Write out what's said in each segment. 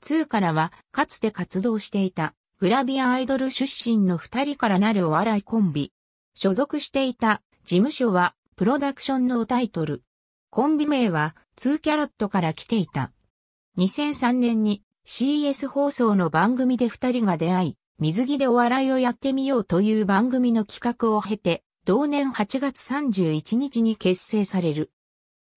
2からは、かつて活動していた、グラビアアイドル出身の二人からなるお笑いコンビ。所属していた、事務所は、プロダクションのタイトル。コンビ名は、2キャロットから来ていた。2003年に CS 放送の番組で二人が出会い、水着でお笑いをやってみようという番組の企画を経て、同年8月31日に結成される。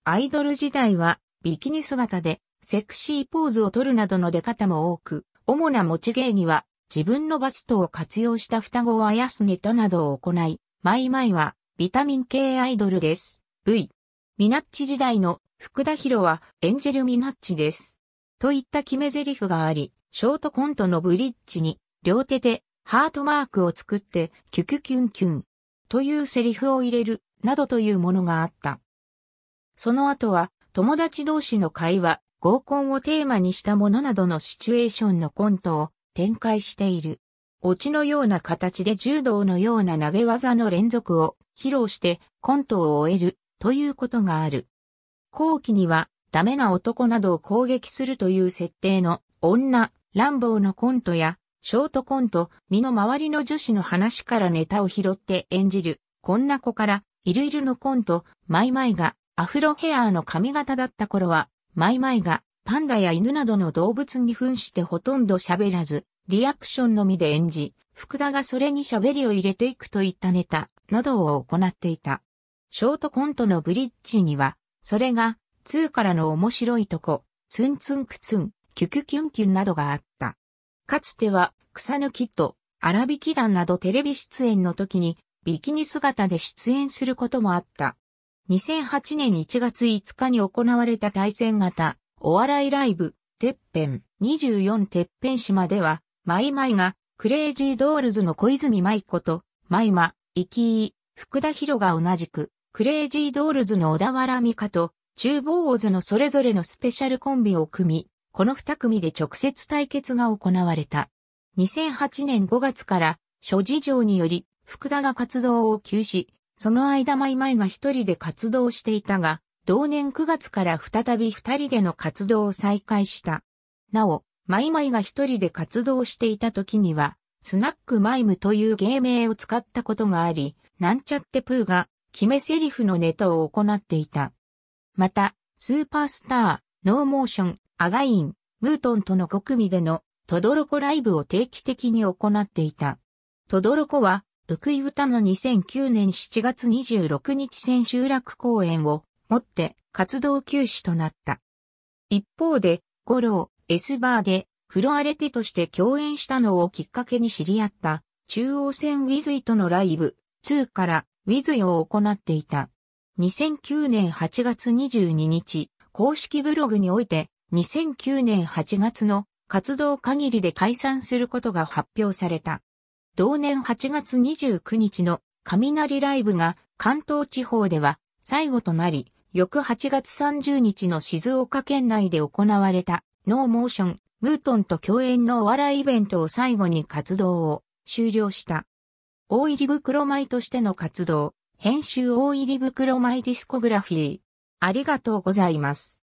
アイドル時代は、ビキニ姿でセクシーポーズを取るなどの出方も多く、主な持ち芸には、自分のバストを活用した双子をあやすネタなどを行い、マイマイは、ビタミン系アイドルです。V。ミナッチ時代の福田博はエンジェルミナッチです。といった決め台詞があり、ショートコントのブリッジに、両手でハートマークを作って、キュキュキュンキュン。というセリフを入れる、などというものがあった。その後は、友達同士の会話、合コンをテーマにしたものなどのシチュエーションのコントを展開している。オチのような形で柔道のような投げ技の連続を披露してコントを終えるということがある。後期にはダメな男などを攻撃するという設定の女、乱暴のコントやショートコント、身の回りの女子の話からネタを拾って演じる、こんな子から、いるいるのコント、マイマイがアフロヘアーの髪型だった頃は、マイマイがパンダや犬などの動物に扮してほとんど喋らず、リアクションのみで演じ、福田がそれに喋りを入れていくといったネタなどを行っていた。ショートコントのブリッジには、それが、2からの面白いとこ、ツンツンクツン、キュキュキュンキュンなどがあった。かつては、草抜きと、荒引き団などテレビ出演の時に、ビキニ姿で出演することもあった。2008年1月5日に行われた対戦型、お笑いライブ、てっぺん、24てっぺん島では、マイマイが、クレイジードールズの小泉舞子と、マイマ、イキイ、福田博が同じく、クレイジードールズの小田原美香と、厨房王ズのそれぞれのスペシャルコンビを組み、この二組で直接対決が行われた。2008年5月から諸事情により福田が活動を休止、その間マイマイが一人で活動していたが、同年9月から再び二人での活動を再開した。なお、マイマイが一人で活動していた時には、スナックマイムという芸名を使ったことがあり、なんちゃってプーが決め台詞のネタを行っていた。また、スーパースター、ノーモーション、アガイン、ムートンとの5組での、トドロコライブを定期的に行っていた。トドロコは、福井歌の2009年7月26日千秋楽公演をもって活動休止となった。一方で、ゴロー、エスバーで、フロアレテとして共演したのをきっかけに知り合った、中央線ウィズイとのライブ、2からウィズイを行っていた。2009年8月22日、公式ブログにおいて、2009年8月の活動限りで解散することが発表された。同年8月29日の雷ライブが関東地方では最後となり、翌8月30日の静岡県内で行われたノーモーション、ムートンと共演のお笑いイベントを最後に活動を終了した。大入り袋米としての活動、編集大入り袋米ディスコグラフィー。ありがとうございます。